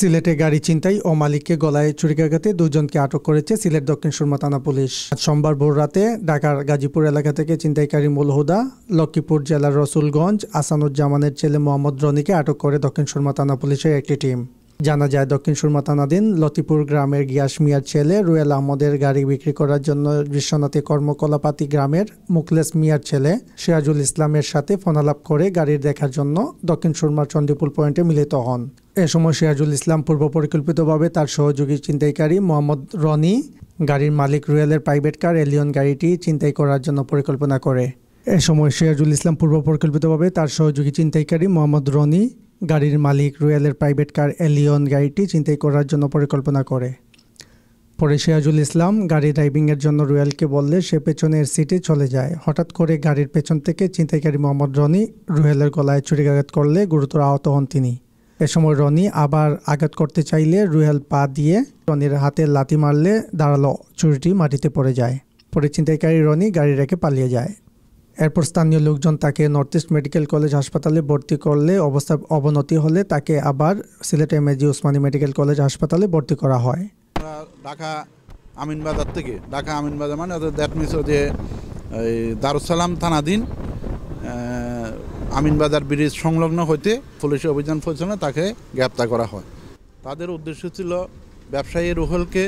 সিলেটে গাড়ি ছিনতাই ও মালিককে গলায় ছুরিকাঘাতে দুজনকে আটক করেছে সিলেট দক্ষিণ সুরমা থানা পুলিশ সোমবার ভোর রাতে ঢাকার গাজীপুর এলাকা থেকে চিন্তাইকারী মুল হুদা লক্ষ্মীপুর জেলার রসুলগঞ্জ আসানুজ্জামানের ছেলে মোহাম্মদ রনিকে আটক করে দক্ষিণ সুরমা থানা পুলিশের একটি টিম জানা যায় দক্ষিণ সুরমা থানাধীন লতিপুর গ্রামের গিয়াস মিয়ার ছেলে রুয়েল আহমদের গাড়ি বিক্রি করার জন্য বিশ্বনাথে কর্মকলাপাতি গ্রামের মুখলেস মিয়ার ছেলে সিরাজুল ইসলামের সাথে ফোনালাপ করে গাড়ির দেখার জন্য দক্ষিণ সুরমার চন্দ্রপুর পয়েন্টে মিলিত হন এ সময় সিরাজুল ইসলাম পূর্ব পরিকল্পিতভাবে তার সহযোগী চিন্তাইকারী মোহাম্মদ রনি গাড়ির মালিক রুয়েলের প্রাইভেট কার এলিয়ন গাড়িটি চিন্তাই করার জন্য পরিকল্পনা করে এ সময় সিরাজুল ইসলাম পূর্ব পরিকল্পিতভাবে তার সহযোগী চিন্তাইকারী মোহাম্মদ রনি গাড়ির মালিক রুয়েলের প্রাইভেট কার এলিয়ন গাড়িটি চিন্তাই করার জন্য পরিকল্পনা করে পরে সিরাজুল ইসলাম গাড়ি ড্রাইভিংয়ের জন্য রুয়েলকে বললে সে পেছনের সিটে চলে যায় হঠাৎ করে গাড়ির পেছন থেকে চিন্তাইকারী মোহাম্মদ রনি রুয়েলের গলায় ছুরিকাঘাত করলে গুরুতর আহত হন তিনি এ সময় রনি আবার আঘাত করতে চাইলে রুহেল পা দিয়ে রনির হাতে লাথি মারলে দাঁড়ালো চুরিটি মাটিতে পড়ে যায় পরে ছিনতাইকারী রনি গাড়ি রেখে পালিয়ে যায় এরপর স্থানীয় লোকজন তাকে নর্থ ইস্ট মেডিকেল কলেজ হাসপাতালে ভর্তি করলে অবস্থা অবনতি হলে তাকে আবার Sylhet MAG Osmani medical college হাসপাতালে ভর্তি করা হয় ঢাকা আমিনবাজার থেকে ঢাকা আমিনবাজার মানে দ্যাট মিনস যে দারুসালাম থানাধীন আমিনবাজার ব্রিজ সংলগ্ন হইতে পুলিশের অভিযান পরিচালনা তাকে গ্রেপ্তার করা হয় তাদের উদ্দেশ্য ছিল ব্যবসায়ী রুহলকে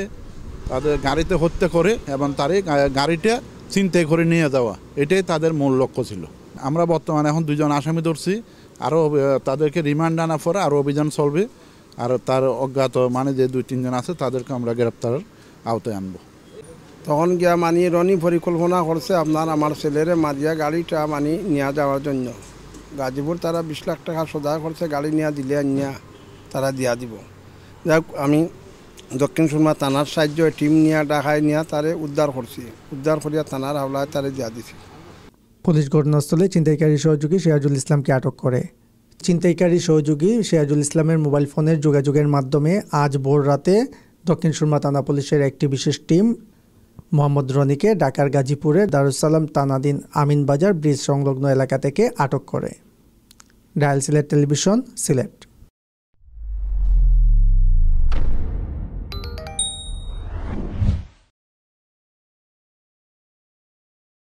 তাদের গাড়িতে হত্যা করে এবং তার গাড়িটা চিনতে করে নিয়ে যাওয়া এটাই তাদের মূল লক্ষ্য ছিল আমরা বর্তমানে এখন দুজন আসামি ধরছি আরও তাদেরকে রিমান্ড আনার পরে আরও অভিযান চলবে আর তার অজ্ঞাত মানে যে দুই তিনজন আছে তাদেরকে আমরা গ্রেপ্তার আওতায় আনব তখন গিয়া মানি রনি পরিকল্পনা করছে আপনার আমার ছেলেরে মারিয়া গাড়িটা মানি নিয়ে যাওয়ার জন্য গাজীপুর তারা বিশ লাখ টাকা সদা করছে গাড়ি নিয়ে দিলে নিয়ে তারা দিয়া দিব যাই আমি দক্ষিণ সুরমা থানার সাহায্য টিম নিয়ে ডাকায় নিয়ে তারে উদ্ধার করছি উদ্ধার করিয়া থানার হাওলায় তারে দিয়া দিছি পুলিশ ঘটনাস্থলে চিন্তাইকারী সহযোগী সিরাজুল ইসলামকে আটক করে চিন্তাইকারী সহযোগী সিরাজুল ইসলামের মোবাইল ফোনের যোগাযোগের মাধ্যমে আজ ভোর রাতে দক্ষিণ সুরমা থানা পুলিশের একটি বিশেষ টিম মোহাম্মদ রনিকে ঢাকার গাজীপুরে দারুসালাম তানাদিন আমিনবাজার ব্রিজ সংলগ্ন এলাকা থেকে আটক করে ডায়াল সিলেট টেলিভিশন সিলেট